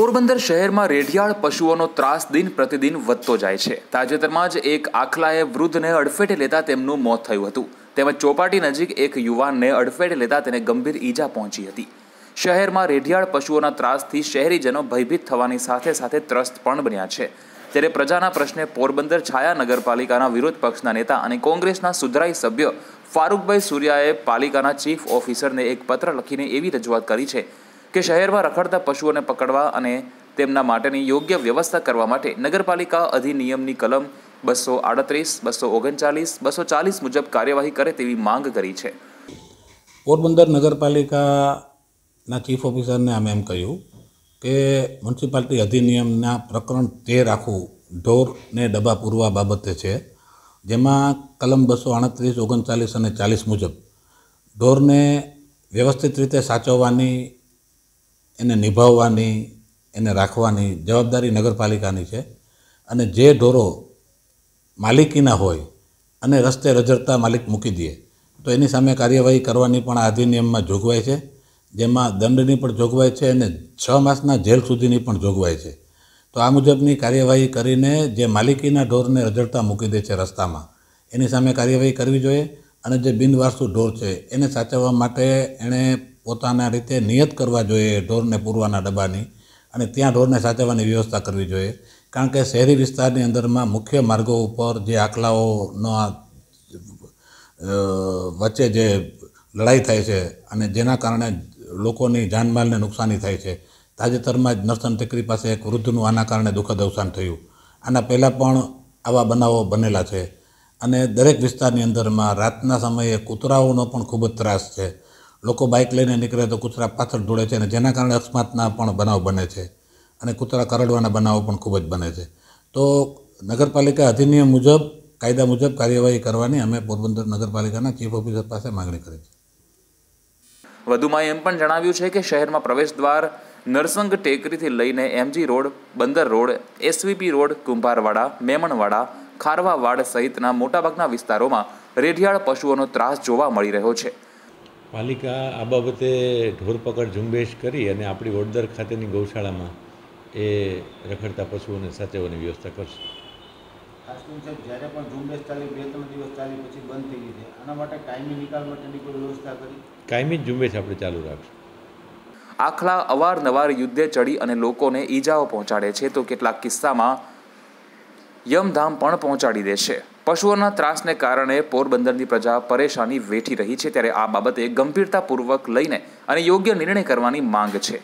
પોરબંદર શહેરમાં રેઢિયાળ પશુઓનો ત્રાસ દિન પ્રતિદિન વધતો જાય છે તાજેતરમાં જ એક આખલાએ વૃદ્ધને અડફેટે લેતા તેમનું મોત થયું હતું તેમજ ચોપાટી નજીક એક યુવાનને અડફેટે લેતા તેને ગંભીર ઈજા પહોંચી હતી શહેરમાં રેઢિયાળ પશુઓના ત્રાસથી શહેરીજનો ભયભીત થવાની સાથે સાથે ત્રસ્ત પણ બન્યા છે ત્યારે પ્રજાના પ્રશ્ને પોરબંદર છાયા નગરપાલિકાના વિરોધ પક્ષના નેતા અને કોંગ્રેસના સુધરાઈ સભ્ય ફારૂકભાઈ સૂર્યાએ પાલિકાના ચીફ ઓફિસરને એક પત્ર લખીને એવી રજૂઆત કરી છે કે શહેરમાં રખડતા પશુઓને પકડવા અને તેમના માટેની યોગ્ય વ્યવસ્થા કરવા માટે નગરપાલિકા અધિનિયમની કલમ બસો આડત્રીસ બસો ઓગણચાલીસ બસો ચાલીસ મુજબ કાર્યવાહી કરે તેવી માંગ કરી છે પોરબંદર નગરપાલિકાના ચીફ ઓફિસરને અમે એમ કહ્યું કે મ્યુનિસિપાલિટી અધિનિયમના પ્રકરણ તેર આખું ઢોરને ડબ્બા પૂરવા બાબતે છે જેમાં કલમ બસો આડત્રીસ ઓગણચાલીસ અને ચાલીસ મુજબ ઢોરને વ્યવસ્થિત રીતે સાચવવાની એને નિભાવવાની એને રાખવાની જવાબદારી નગરપાલિકાની છે અને જે ઢોરો માલિકીના હોય અને રસ્તે રજડતા માલિક મૂકી દે તો એની સામે કાર્યવાહી કરવાની પણ આ અધિનિયમમાં જોગવાઈ છે જેમાં દંડની પણ જોગવાઈ છે અને છ માસના જેલ સુધીની પણ જોગવાઈ છે તો આ મુજબની કાર્યવાહી કરીને જે માલિકીના ઢોરને રજડતા મૂકી દે છે રસ્તામાં એની સામે કાર્યવાહી કરવી જોઈએ અને જે બિનવારસુ ઢોર છે એને સાચવવા માટે એણે પોતાના રીતે નિયત કરવા જોઈએ ઢોરને પૂરવાના ડબ્બાની અને ત્યાં ઢોરને સાચવવાની વ્યવસ્થા કરવી જોઈએ કારણ કે શહેરી વિસ્તારની અંદરમાં મુખ્ય માર્ગો ઉપર જે આખલાઓના વચ્ચે જે લડાઈ થાય છે અને જેના કારણે લોકોની જાનમાલને નુકસાની થાય છે તાજેતરમાં જ નરસન ટેકરી પાસે એક વૃદ્ધનું આના કારણે દુઃખદ અવસાન થયું આના પહેલાં પણ આવા બનાવો બનેલા છે અને દરેક વિસ્તારની અંદરમાં રાતના સમયે કૂતરાઓનો પણ ખૂબ જ ત્રાસ છે લોકો બાઇક લઈને નીકળે તો કૂતરા પાછળ દોડે છે અને જેના કારણે અકસ્માતના પણ બનાવ બને છે અને કૂતરા કરડવાના બનાવો પણ ખૂબ જ બને છે તો નગરપાલિકા અધિનિયમ મુજબ કાયદા મુજબ કાર્યવાહી કરવાની અમે પોરબંદર નગરપાલિકાના ચીફ ઓફિસર પાસે માગણી કરી છે વધુમાં એમ પણ જણાવ્યું છે કે શહેરમાં પ્રવેશ દ્વાર નરસંગ ટેકરીથી લઈને MG road Bandar road SVP road Kumbharwada Memanwada Kharvawad સહિતના મોટાભાગના વિસ્તારોમાં રેઢિયાળ પશુઓનો ત્રાસ જોવા મળી રહ્યો છે પાલિકા આ બાબતે ઢોરપકડ ઝુંબેશ કરી અને આપણી વડોદર ખાતેની ગૌશાળામાં એ રખડતા પશુઓને સાચવવાની વ્યવસ્થા કરશે કાયમી ઝુંબેશ આપણે ચાલુ રાખશું આખલા અવારનવાર યુદ્ધે ચડી અને લોકોને ઈજાઓ પહોંચાડે છે તો કેટલાક કિસ્સામાં યમધામ પણ પહોંચાડી દેશે પશુઓના ત્રાસને કારણે પોરબંદરની પ્રજા પરેશાની વેઠી રહી છે ત્યારે આ બાબતે ગંભીરતાપૂર્વક લઈને અને યોગ્ય નિર્ણય કરવાની માંગ છે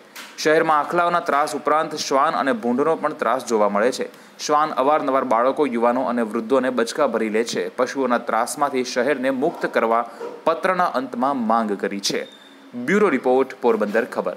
શહેરમાં આખલાઓના ત્રાસ ઉપરાંત શ્વાન અને ભૂંઢનો પણ ત્રાસ જોવા મળે છે શ્વાન અવારનવાર બાળકો યુવાનો અને વૃદ્ધોને બચકા ભરી લે છે પશુઓના ત્રાસમાંથી શહેરને મુક્ત કરવા પત્રના અંતમાં માંગ કરી છે બ્યુરો રિપોર્ટ પોરબંદર ખબર